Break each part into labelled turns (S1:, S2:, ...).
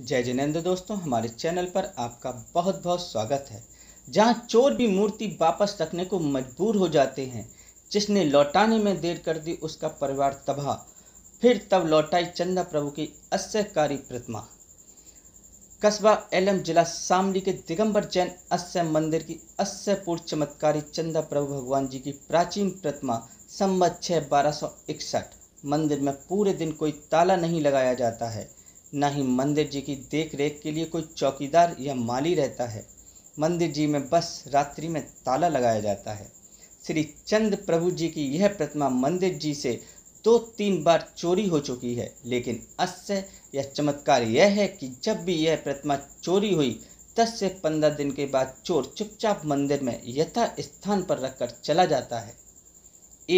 S1: जय जिनेन्द्र दोस्तों हमारे चैनल पर आपका बहुत बहुत स्वागत है जहां चोर भी मूर्ति वापस रखने को मजबूर हो जाते हैं जिसने लौटाने में देर कर दी उसका परिवार तबाह फिर तब लौटाई चंदा प्रभु की अस्यकारी प्रतिमा कस्बा एलम जिला सामली के दिगंबर जैन अस्य मंदिर की अस्यपूर्ण चमत्कारी चंदा प्रभु भगवान जी की प्राचीन प्रतिमा संबत छः बारह मंदिर में पूरे दिन कोई ताला नहीं लगाया जाता है न ही मंदिर जी की देख रेख के लिए कोई चौकीदार या माली रहता है मंदिर जी में बस रात्रि में ताला लगाया जाता है श्री चंद प्रभु जी की यह प्रतिमा मंदिर जी से दो तीन बार चोरी हो चुकी है लेकिन अस्य या चमत्कार यह है कि जब भी यह प्रतिमा चोरी हुई दस से पंद्रह दिन के बाद चोर चुपचाप मंदिर में यथा स्थान पर रखकर चला जाता है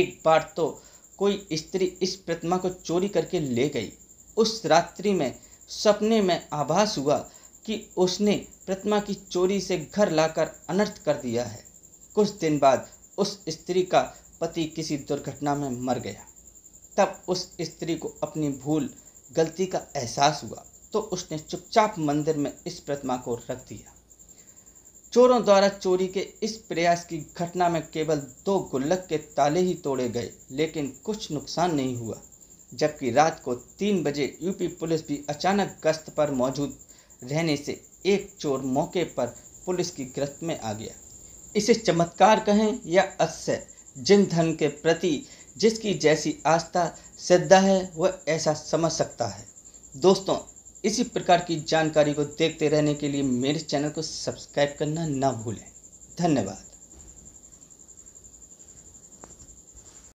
S1: एक बार तो कोई स्त्री इस प्रतिमा को चोरी करके ले गई उस रात्रि में सपने में आभास हुआ कि उसने प्रतिमा की चोरी से घर लाकर अनर्थ कर दिया है कुछ दिन बाद उस स्त्री का पति किसी दुर्घटना में मर गया तब उस स्त्री को अपनी भूल गलती का एहसास हुआ तो उसने चुपचाप मंदिर में इस प्रतिमा को रख दिया चोरों द्वारा चोरी के इस प्रयास की घटना में केवल दो गुल्लक के ताले ही तोड़े गए लेकिन कुछ नुकसान नहीं हुआ जबकि रात को तीन बजे यूपी पुलिस भी अचानक गश्त पर मौजूद रहने से एक चोर मौके पर पुलिस की गिरफ्त में आ गया इसे चमत्कार कहें या अस्य जिन धन के प्रति जिसकी जैसी आस्था श्रद्धा है वह ऐसा समझ सकता है दोस्तों इसी प्रकार की जानकारी को देखते रहने के लिए मेरे चैनल को सब्सक्राइब करना ना भूलें धन्यवाद